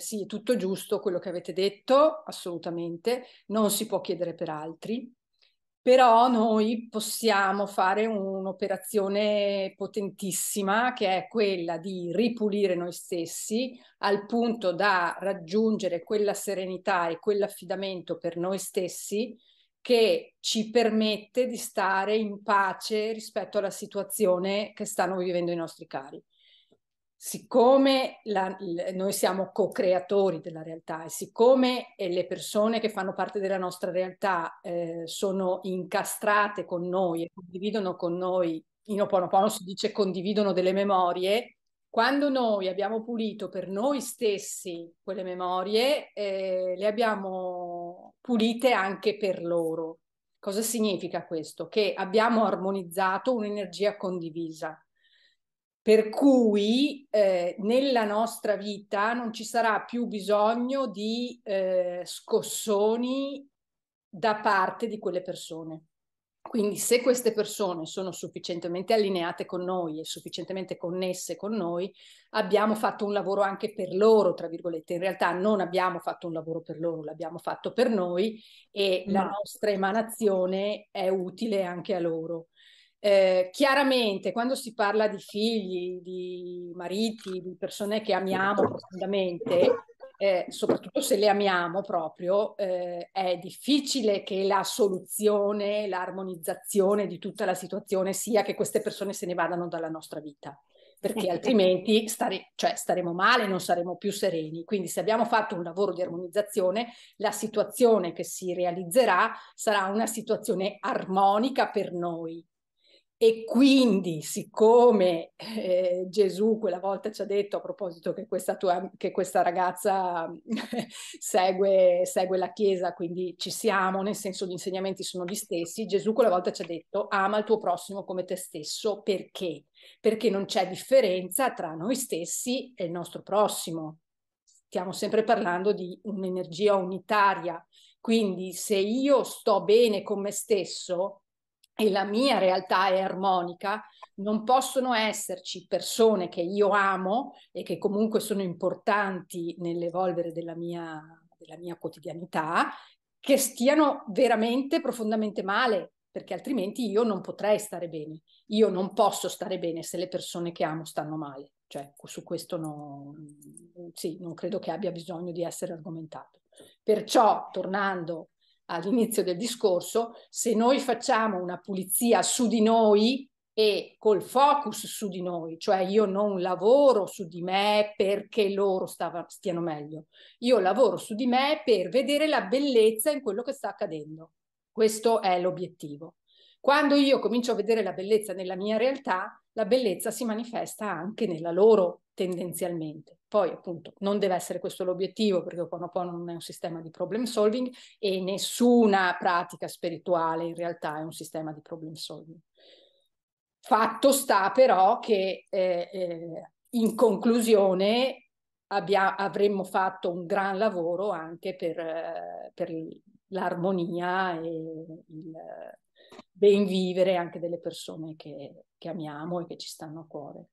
Sì, è tutto giusto quello che avete detto, assolutamente, non si può chiedere per altri, però noi possiamo fare un'operazione potentissima che è quella di ripulire noi stessi al punto da raggiungere quella serenità e quell'affidamento per noi stessi che ci permette di stare in pace rispetto alla situazione che stanno vivendo i nostri cari siccome la, noi siamo co-creatori della realtà e siccome eh, le persone che fanno parte della nostra realtà eh, sono incastrate con noi e condividono con noi, in Oponopono si dice condividono delle memorie, quando noi abbiamo pulito per noi stessi quelle memorie, eh, le abbiamo pulite anche per loro. Cosa significa questo? Che abbiamo armonizzato un'energia condivisa per cui eh, nella nostra vita non ci sarà più bisogno di eh, scossoni da parte di quelle persone. Quindi se queste persone sono sufficientemente allineate con noi e sufficientemente connesse con noi, abbiamo fatto un lavoro anche per loro, tra virgolette. In realtà non abbiamo fatto un lavoro per loro, l'abbiamo fatto per noi e no. la mm. nostra emanazione è utile anche a loro. Eh, chiaramente quando si parla di figli, di mariti, di persone che amiamo profondamente, eh, soprattutto se le amiamo proprio, eh, è difficile che la soluzione, l'armonizzazione di tutta la situazione sia che queste persone se ne vadano dalla nostra vita, perché altrimenti stare, cioè, staremo male, non saremo più sereni. Quindi se abbiamo fatto un lavoro di armonizzazione, la situazione che si realizzerà sarà una situazione armonica per noi e quindi, siccome eh, Gesù quella volta ci ha detto a proposito che questa, tua, che questa ragazza segue, segue, la Chiesa, quindi ci siamo, nel senso gli insegnamenti sono gli stessi, Gesù quella volta ci ha detto ama il tuo prossimo come te stesso perché? Perché non c'è differenza tra noi stessi e il nostro prossimo. Stiamo sempre parlando di un'energia unitaria, quindi se io sto bene con me stesso, e la mia realtà è armonica, non possono esserci persone che io amo e che comunque sono importanti nell'evolvere della mia, della mia quotidianità, che stiano veramente profondamente male, perché altrimenti io non potrei stare bene. Io non posso stare bene se le persone che amo stanno male. Cioè, ecco, su questo no, sì, non credo che abbia bisogno di essere argomentato. Perciò, tornando all'inizio del discorso, se noi facciamo una pulizia su di noi e col focus su di noi, cioè io non lavoro su di me perché loro stava, stiano meglio, io lavoro su di me per vedere la bellezza in quello che sta accadendo. Questo è l'obiettivo. Quando io comincio a vedere la bellezza nella mia realtà, la bellezza si manifesta anche nella loro tendenzialmente. Poi appunto non deve essere questo l'obiettivo perché Ho'oponopono non è un sistema di problem solving e nessuna pratica spirituale in realtà è un sistema di problem solving. Fatto sta però che eh, eh, in conclusione abbia, avremmo fatto un gran lavoro anche per, eh, per l'armonia e il ben vivere anche delle persone che, che amiamo e che ci stanno a cuore.